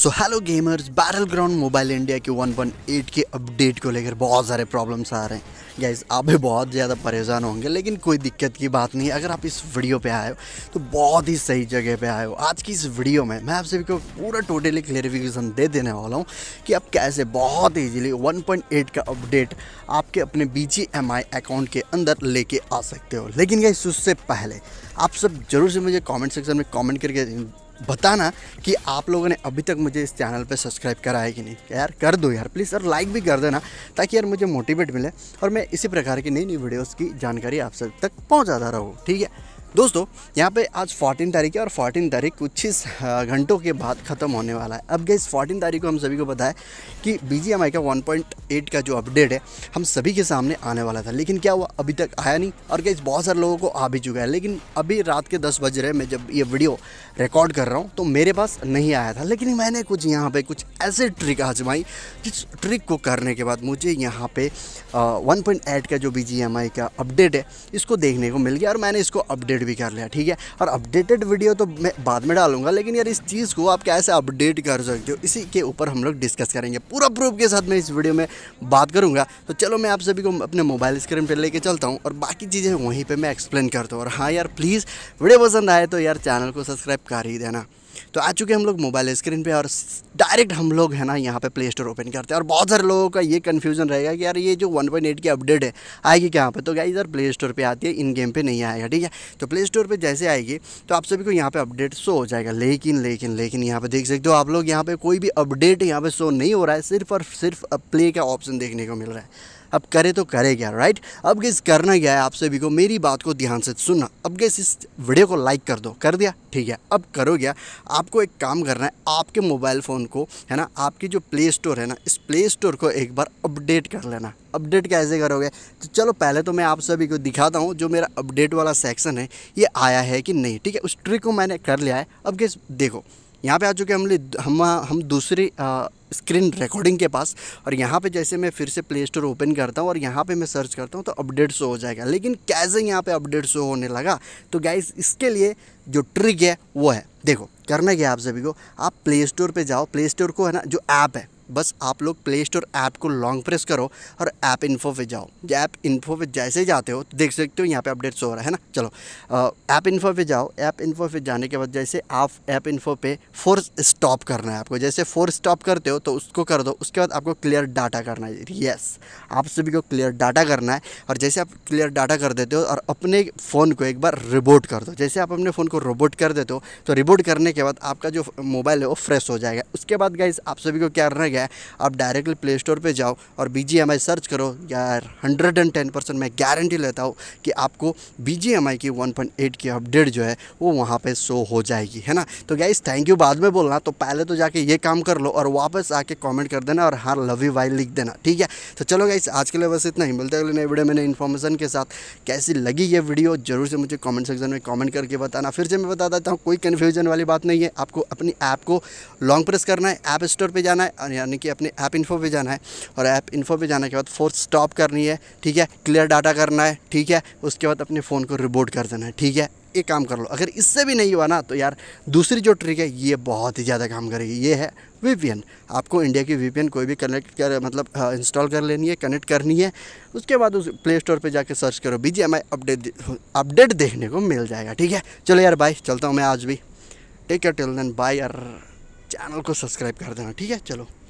सो hello gamers battle ground mobile India के 1.8 के update को लेकर बहुत सारे प्रॉब्लम्स आ रहे हैं गाइज आप भी बहुत ज़्यादा परेशान होंगे लेकिन कोई दिक्कत की बात नहीं अगर आप इस वीडियो पे आए हो तो बहुत ही सही जगह पे आए हो आज की इस वीडियो में मैं आप सभी को पूरा टोटली क्लेरिफिकेशन दे देने वाला हूँ कि आप कैसे बहुत ईजिली वन का अपडेट आपके अपने बी अकाउंट के अंदर लेके आ सकते हो लेकिन गाइज उससे पहले आप सब जरूर से मुझे कॉमेंट सेक्शन में कॉमेंट करके बताना कि आप लोगों ने अभी तक मुझे इस चैनल पे सब्सक्राइब करा है कि नहीं यार कर दो यार प्लीज़ और लाइक भी कर देना ताकि यार मुझे मोटिवेट मिले और मैं इसी प्रकार की नई नई वीडियोज़ की जानकारी आप सब तक पहुँचाता रहूँ ठीक है दोस्तों यहाँ पे आज 14 तारीख है और 14 तारीख कुछ ही घंटों के बाद ख़त्म होने वाला है अब इस 14 तारीख को हम सभी को पता है कि बी का 1.8 का जो अपडेट है हम सभी के सामने आने वाला था लेकिन क्या हुआ अभी तक आया नहीं और गई बहुत सारे लोगों को आ भी चुका है लेकिन अभी रात के दस बज रहे मैं जब ये वीडियो रिकॉर्ड कर रहा हूँ तो मेरे पास नहीं आया था लेकिन मैंने कुछ यहाँ पर कुछ ऐसे ट्रिक आजमाई जिस ट्रिक को करने के बाद मुझे यहाँ पे वन का जो बी का अपडेट है इसको देखने को मिल गया और मैंने इसको अपडेट अपडेट भी कर लिया ठीक है और अपडेटेड वीडियो तो मैं बाद में डालूंगा लेकिन यार इस चीज़ को आप कैसे अपडेट कर सकते हो इसी के ऊपर हम लोग डिस्कस करेंगे पूरा प्रूफ के साथ मैं इस वीडियो में बात करूँगा तो चलो मैं आप सभी को अपने मोबाइल स्क्रीन पर लेके चलता हूँ और बाकी चीज़ें वहीं पर मैं एक्सप्लेन करता हूँ और हाँ यार प्लीज़ वीडियो पसंद आए तो यार चैनल को सब्सक्राइब कर ही देना तो आ चुके हम लोग मोबाइल स्क्रीन पे और डायरेक्ट हम लोग है ना यहाँ पे प्ले स्टोर ओपन करते हैं और बहुत सारे लोगों का ये कन्फ्यूजन रहेगा कि यार ये जो 1.8 की अपडेट है आएगी कहाँ पे तो क्या इधर प्ले स्टोर पे आती है इन गेम पे नहीं आएगा ठीक है तो प्ले स्टोर पे जैसे आएगी तो आप सभी को यहाँ पे अपडेट शो हो जाएगा लेकिन लेकिन लेकिन यहाँ पर देख सकते हो आप लोग यहाँ पे कोई भी अपडेट यहाँ पे शो नहीं हो रहा है सिर्फ और सिर्फ प्ले का ऑप्शन देखने को मिल रहा है अब करे तो करे क्या राइट अब गैस करना क्या है आप सभी को मेरी बात को ध्यान से सुनना अब गैस इस वीडियो को लाइक कर दो कर दिया ठीक है अब करो क्या आपको एक काम करना है आपके मोबाइल फ़ोन को है ना आपकी जो प्ले स्टोर है ना इस प्ले स्टोर को एक बार अपडेट कर लेना अपडेट कैसे करोगे तो चलो पहले तो मैं आप सभी को दिखाता हूँ जो मेरा अपडेट वाला सेक्शन है ये आया है कि नहीं ठीक है उस ट्रिक को मैंने कर लिया है अब गैस देखो यहाँ पे आ चुके हम हम हम दूसरी आ, स्क्रीन रिकॉर्डिंग के पास और यहाँ पे जैसे मैं फिर से प्ले स्टोर ओपन करता हूँ और यहाँ पे मैं सर्च करता हूँ तो अपडेट शो हो जाएगा लेकिन कैसे यहाँ पे अपडेट शो होने लगा तो गाइज इसके लिए जो ट्रिक है वो है देखो करना क्या आप सभी को आप प्ले स्टोर पर जाओ प्ले स्टोर को है ना जो ऐप है बस आप लोग प्ले स्टोर ऐप को लॉन्ग प्रेस करो और ऐप इन्फो पे जाओ ऐप इन्फो पे जैसे जाते हो तो देख सकते हो यहाँ पे अपडेट्स हो रहा है ना चलो ऐप इन्फो पे जाओ ऐप इन्फो पे जाने के बाद जैसे आप ऐप इन्फो पे फोर्स स्टॉप करना है आपको जैसे फोर्स स्टॉप करते हो तो उसको कर दो उसके बाद आपको क्लियर डाटा करना है येस आप सभी को क्लियर डाटा करना है और जैसे आप क्लियर डाटा कर देते हो और अपने फ़ोन को एक बार रिबोट कर दो जैसे आप अपने फ़ोन को रिबोट कर देते हो तो रिबोट करने के बाद आपका जो मोबाइल है वो फ्रेश हो जाएगा उसके बाद गाइज आप सभी को क्या करना है है आप डायरेक्टली प्ले स्टोर पर जाओ और बी सर्च करो यार हंड्रेड एंड टेन परसेंट मैं गारंटी लेता हूँ कि आपको बी की वन की अपडेट जो है वो वहाँ पर शो हो जाएगी है ना तो गाइज थैंक यू बाद में बोलना तो पहले तो जाके ये काम कर लो और वापस आके कमेंट कर देना और हाँ लव यू वाई लिख देना ठीक है तो चलो गाइस आज के लिए बस इतना ही मिलते अगले नए वीडियो नई इन्फॉर्मेशन के साथ कैसी लगी ये वीडियो जरूर से मुझे कॉमेंट सेक्शन में कॉमेंट करके बताना फिर से मैं बता देता हूँ कोई कन्फ्यूजन वाली बात नहीं है आपको अपनी ऐप को लॉन्ग प्रेस करना है ऐप स्टोर पर जाना है यानी कि अपने ऐप इन्फो पे जाना है और ऐप इन्फो पे जाने के बाद फोर्स स्टॉप करनी है ठीक है क्लियर डाटा करना है ठीक है उसके बाद अपने फ़ोन को रिबोट कर देना है ठीक है ये काम कर लो अगर इससे भी नहीं हुआ ना तो यार दूसरी जो ट्रिक है ये बहुत ही ज़्यादा काम करेगी ये है वीपीएन आपको इंडिया की वीपीएन कोई भी कनेक्ट कर मतलब इंस्टॉल हाँ, कर लेनी है कनेक्ट करनी है उसके बाद उस प्ले स्टोर पर जाकर सर्च करो बी अपडेट अपडेट देखने को मिल जाएगा ठीक है चलो यार बाय चलता हूँ मैं आज भी take care till then bye यार चैनल को सब्सक्राइब कर देना ठीक है चलो